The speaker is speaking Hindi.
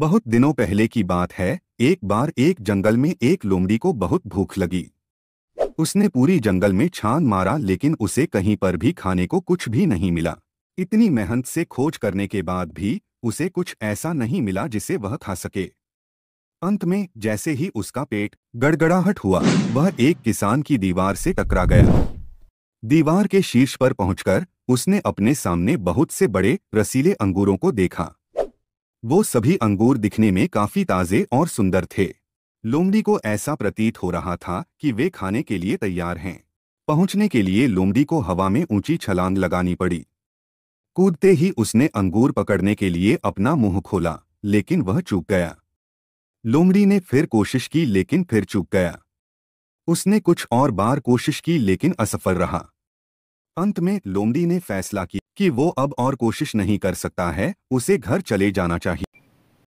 बहुत दिनों पहले की बात है एक बार एक जंगल में एक लोमड़ी को बहुत भूख लगी उसने पूरी जंगल में छान मारा लेकिन उसे कहीं पर भी खाने को कुछ भी नहीं मिला इतनी मेहनत से खोज करने के बाद भी उसे कुछ ऐसा नहीं मिला जिसे वह खा सके अंत में जैसे ही उसका पेट गड़गड़ाहट हुआ वह एक किसान की दीवार से टकरा गया दीवार के शीर्ष पर पहुंचकर उसने अपने सामने बहुत से बड़े रसीले अंगूरों को देखा वो सभी अंगूर दिखने में काफी ताजे और सुंदर थे लोमड़ी को ऐसा प्रतीत हो रहा था कि वे खाने के लिए तैयार हैं पहुंचने के लिए लोमड़ी को हवा में ऊंची छलांग लगानी पड़ी कूदते ही उसने अंगूर पकड़ने के लिए अपना मुंह खोला लेकिन वह चूक गया लोमड़ी ने फिर कोशिश की लेकिन फिर चूक गया उसने कुछ और बार कोशिश की लेकिन असफल रहा अंत में लोमड़ी ने फैसला किया कि वो अब और कोशिश नहीं कर सकता है उसे घर चले जाना चाहिए